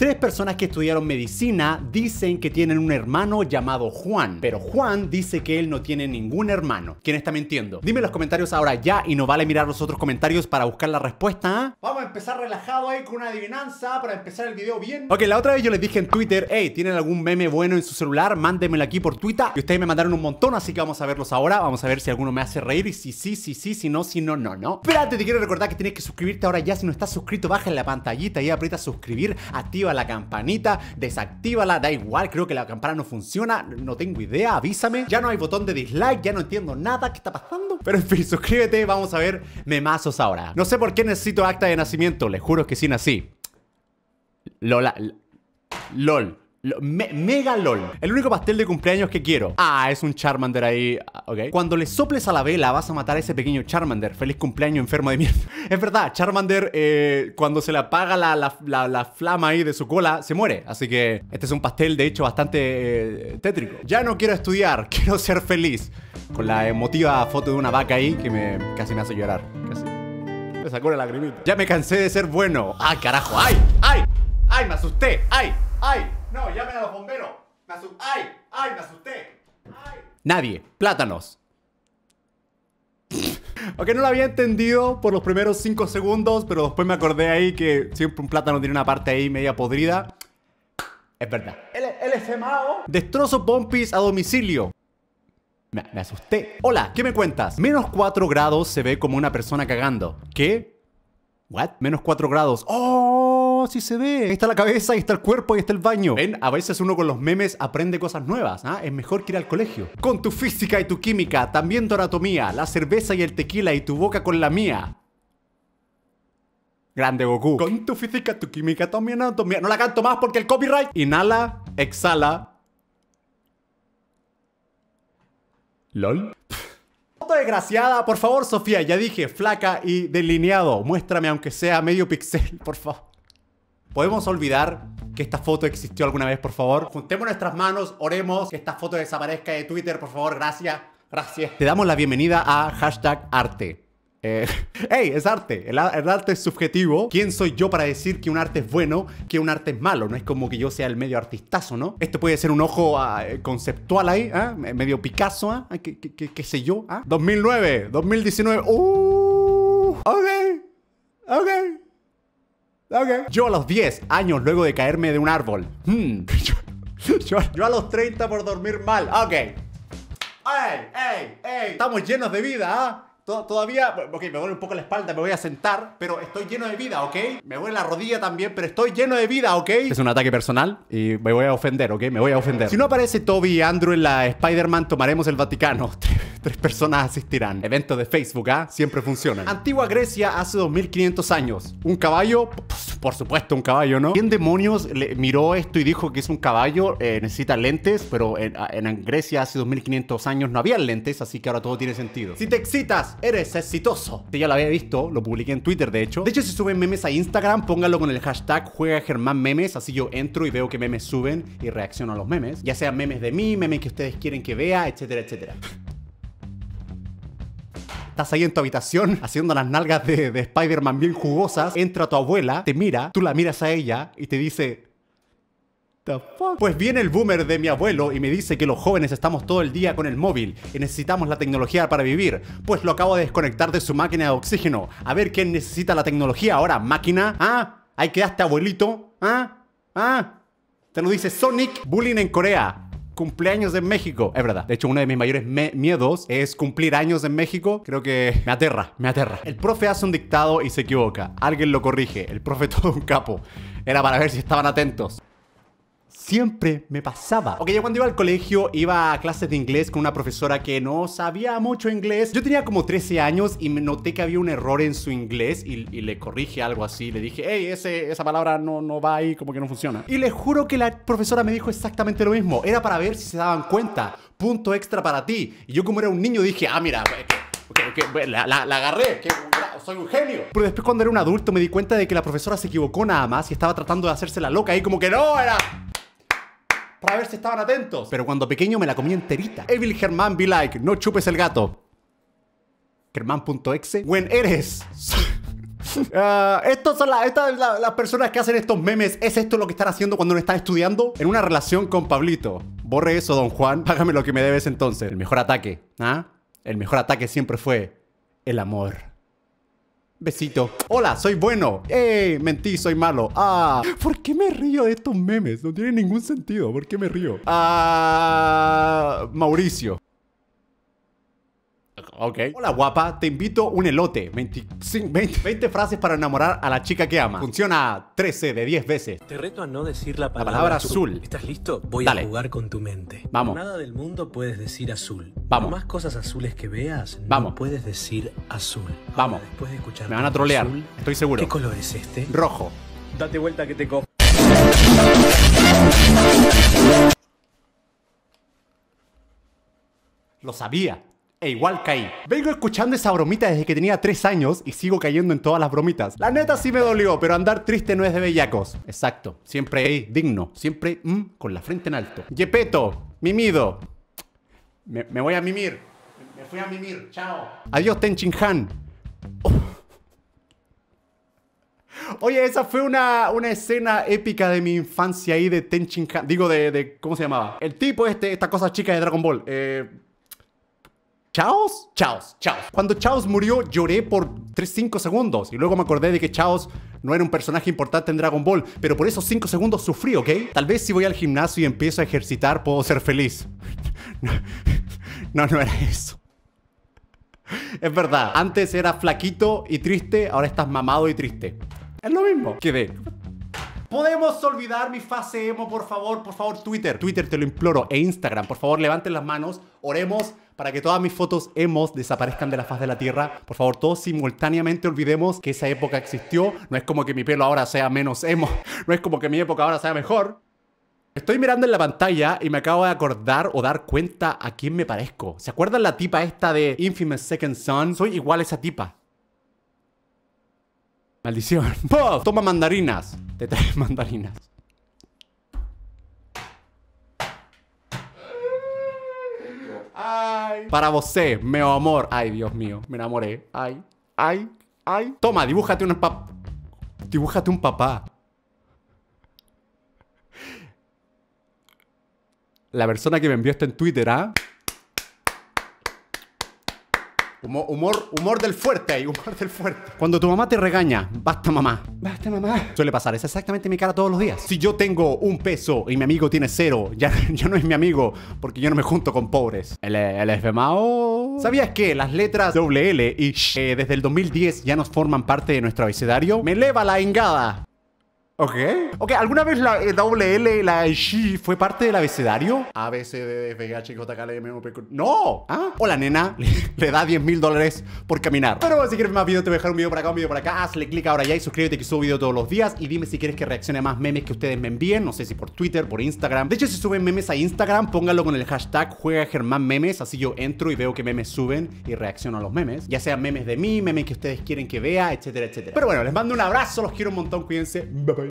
Tres personas que estudiaron medicina dicen que tienen un hermano llamado Juan, pero Juan dice que él no tiene ningún hermano. ¿Quién está mintiendo? Dime en los comentarios ahora ya y no vale mirar los otros comentarios para buscar la respuesta. ¿ah? Vamos a empezar relajado ahí con una adivinanza para empezar el video bien. Ok, la otra vez yo les dije en Twitter, hey, ¿tienen algún meme bueno en su celular? Mándenmelo aquí por Twitter. Y ustedes me mandaron un montón, así que vamos a verlos ahora. Vamos a ver si alguno me hace reír y si sí, si sí, si no, si no, no, no. Pero te quiero recordar que tienes que suscribirte ahora ya. Si no estás suscrito, baja en la pantallita y aprieta suscribir, activa la campanita, desactívala, da igual, creo que la campana no funciona, no tengo idea, avísame. Ya no hay botón de dislike, ya no entiendo nada, ¿qué está pasando? Pero en fin, suscríbete, vamos a ver memazos ahora. No sé por qué necesito acta de nacimiento, les juro que sí nací. Lola... LOL mega LOL El único pastel de cumpleaños que quiero Ah, es un Charmander ahí ah, Ok Cuando le soples a la vela vas a matar a ese pequeño Charmander Feliz cumpleaños, enfermo de mierda Es verdad, Charmander eh, cuando se le apaga la, la, flama ahí de su cola Se muere Así que este es un pastel de hecho bastante eh, tétrico Ya no quiero estudiar, quiero ser feliz Con la emotiva foto de una vaca ahí que me casi me hace llorar Me sacó la lagrimita Ya me cansé de ser bueno Ay ah, carajo, ay, ay Ay, me asusté, ay, ay no, llamen a los bomberos. Me asusté. ¡Ay! ¡Ay! Me asusté. ¡Ay! Nadie. Plátanos. Aunque no lo había entendido por los primeros 5 segundos, pero después me acordé ahí que siempre un plátano tiene una parte ahí media podrida. Es verdad. ¿El, el Destrozo pompis a domicilio. Me, me, asusté. Hola, ¿qué me cuentas? Menos 4 grados se ve como una persona cagando. ¿Qué? ¿What? Menos 4 grados. ¡Oh! Si se ve. Ahí está la cabeza, ahí está el cuerpo, ahí está el baño. Ven, a veces uno con los memes aprende cosas nuevas, ¿ah? Es mejor que ir al colegio. Con tu física y tu química, también tu anatomía, la cerveza y el tequila y tu boca con la mía. Grande Goku. Con tu física, tu química, También anatomía. No la canto más porque el copyright. Inhala, exhala. LOL desgraciada. Por favor, Sofía, ya dije, flaca y delineado. Muéstrame aunque sea medio pixel, por favor. ¿Podemos olvidar que esta foto existió alguna vez, por favor? Juntemos nuestras manos, oremos, que esta foto desaparezca de Twitter, por favor, gracias, gracias. Te damos la bienvenida a hashtag arte. Eh, ¡Ey! Es arte. El, arte es subjetivo. ¿Quién soy yo para decir que un arte es bueno, que un arte es malo? No es como que yo sea el medio artistazo, ¿no? Esto puede ser un ojo ah, eh, conceptual ahí, ¿eh? Medio Picasso, ¿eh? ¿Qué, sé yo? ¿eh? 2009, 2019. ¡Uh! ¡Ok! Yo a los 10 años luego de caerme de un árbol. Hmm. Yo, a los 30 por dormir mal. Ok. ¡Ey! ¡Ey! ¡Ey! Estamos llenos de vida, ¿ah? Todavía, ok, me duele un poco la espalda, me voy a sentar, pero estoy lleno de vida, ¿ok? Me duele la rodilla también, pero estoy lleno de vida, ¿ok? Es un ataque personal y me voy a ofender, ¿ok? Me voy a ofender. Si no aparece Toby y Andrew en la Spider-Man, tomaremos el Vaticano. tres personas asistirán. Eventos de Facebook, ¿ah? Siempre funcionan. Antigua Grecia hace 2500 años. Un caballo por supuesto, un caballo, ¿no? ¿Quién demonios le miró esto y dijo que es un caballo? Eh, necesita lentes, pero en, Grecia hace 2500 años no había lentes, así que ahora todo tiene sentido. Si te excitas, eres exitoso. Te ya lo había visto, lo publiqué en Twitter, de hecho. De hecho, si suben memes a Instagram, pónganlo con el hashtag juega Germán memes, así yo entro y veo que memes suben y reacciono a los memes. Ya sean memes de mí, memes que ustedes quieren que vea, etcétera, etcétera. Estás ahí en tu habitación haciendo las nalgas de, de Spider-Man bien jugosas. Entra tu abuela, te mira, tú la miras a ella y te dice, pues viene el boomer de mi abuelo y me dice que los jóvenes estamos todo el día con el móvil y necesitamos la tecnología para vivir. Pues lo acabo de desconectar de su máquina de oxígeno. A ver quién necesita la tecnología ahora, máquina. ¿Ah? Ahí quedaste, abuelito. ¿Ah? ¿Ah? Te lo dice Sonic Bullying en Corea cumpleaños en México. Es verdad. De hecho, uno de mis mayores miedos es cumplir años en México. Creo que me aterra, me aterra. El profe hace un dictado y se equivoca. Alguien lo corrige. El profe todo un capo. Era para ver si estaban atentos siempre me pasaba. Ok, yo cuando iba al colegio iba a clases de inglés con una profesora que no sabía mucho inglés. Yo tenía como 13 años y me noté que había un error en su inglés y, le corrige algo así. Le dije, hey, esa palabra no, no va ahí, como que no funciona. Y le juro que la profesora me dijo exactamente lo mismo. Era para ver si se daban cuenta. Punto extra para ti. Y yo como era un niño dije, ah, mira, la, agarré. soy un genio. Pero después cuando era un adulto me di cuenta de que la profesora se equivocó nada más y estaba tratando de hacerse la loca y como que no, era para ver si estaban atentos. Pero cuando pequeño me la comí enterita. Evil Germán be like, no chupes el gato. Germán.exe. When eres. Ah, estas son las personas que hacen estos memes. ¿Es esto lo que están haciendo cuando no está estudiando? En una relación con Pablito. Borre eso, don Juan. Págame lo que me debes entonces. El mejor ataque. ¿ah? El mejor ataque siempre fue el amor. Besito. Hola, soy bueno. Eh, Mentí, soy malo. ¡Ah! ¿Por qué me río de estos memes? No tiene ningún sentido. ¿Por qué me río? ¡Ah! Mauricio. Hola guapa, te invito un elote. 20, frases para enamorar a la chica que ama. Funciona 13 de 10 veces. Te reto a no decir la palabra, azul. ¿Estás listo? Voy a jugar con tu mente. Vamos. Nada del mundo puedes decir azul. Vamos. más cosas azules que veas, no Vamos. puedes decir azul. Vamos. Después de escuchar. Me van a trolear, estoy seguro. ¿Qué color es este? Rojo. Date vuelta que te cojo. Lo sabía e igual caí. Vengo escuchando esa bromita desde que tenía 3 años y sigo cayendo en todas las bromitas. La neta sí me dolió, pero andar triste no es de bellacos. Exacto, siempre ahí, digno, siempre mm, con la frente en alto. Yepeto, mimido. Me, voy a mimir. Me fui a mimir, chao. Adiós Tenchin Han. Oh. Oye, esa fue una, una, escena épica de mi infancia ahí de Tenchin Han. Digo, de, ¿Cómo se llamaba? El tipo este, esta cosa chica de Dragon Ball. Eh. Chaos, Chaos, Chaos. Cuando Chaos murió lloré por 3-5 segundos y luego me acordé de que Chaos no era un personaje importante en Dragon Ball, pero por esos 5 segundos sufrí, ¿ok? Tal vez si voy al gimnasio y empiezo a ejercitar puedo ser feliz. No, no era eso. Es verdad, antes era flaquito y triste, ahora estás mamado y triste. Es lo mismo. Quedé. Podemos olvidar mi fase emo, por favor, por favor, Twitter. Twitter, te lo imploro. E Instagram, por favor, levanten las manos, oremos para que todas mis fotos hemos desaparezcan de la faz de la Tierra. Por favor, todos simultáneamente olvidemos que esa época existió. No es como que mi pelo ahora sea menos emo. No es como que mi época ahora sea mejor. Estoy mirando en la pantalla y me acabo de acordar o dar cuenta a quién me parezco. ¿Se acuerdan la tipa esta de Infamous Second Son? Soy igual a esa tipa. Maldición. ¡Puff! Toma mandarinas. Te traes mandarinas. Para vos, meu amor. Ay, Dios mío, me enamoré. Ay, ay, ay. Toma, dibújate un papá. Dibújate un papá. La persona que me envió esto en Twitter, ¿ah? Humor, humor, del fuerte ahí, humor del fuerte. Cuando tu mamá te regaña, basta mamá. Basta mamá. Suele pasar, es exactamente mi cara todos los días. Si yo tengo un peso y mi amigo tiene cero, ya, ya no es mi amigo porque yo no me junto con pobres. El, el FMAO. ¿Sabías que las letras WL y sh, eh, desde el 2010 ya nos forman parte de nuestro abecedario? Me eleva la engada. Ok. Ok, ¿alguna vez la eh, WL, la G, fue parte del abecedario? A, B, C, D, F, G, H, J, K, L, M, O, P, Q. ¡No! ¿Ah? Hola, nena. Le, da 10 mil dólares por caminar. Pero si quieres más videos, te voy a dejar un video para acá, un video para acá. Hazle clic ahora ya y suscríbete que subo video todos los días. Y dime si quieres que reaccione a más memes que ustedes me envíen. No sé si por Twitter, por Instagram. De hecho, si suben memes a Instagram, pónganlo con el hashtag Juega Germán Memes. Así yo entro y veo que memes suben y reacciono a los memes. Ya sean memes de mí, memes que ustedes quieren que vea, etcétera, etcétera. Pero bueno, les mando un abrazo. Los quiero un montón. Cuídense. Bye bye.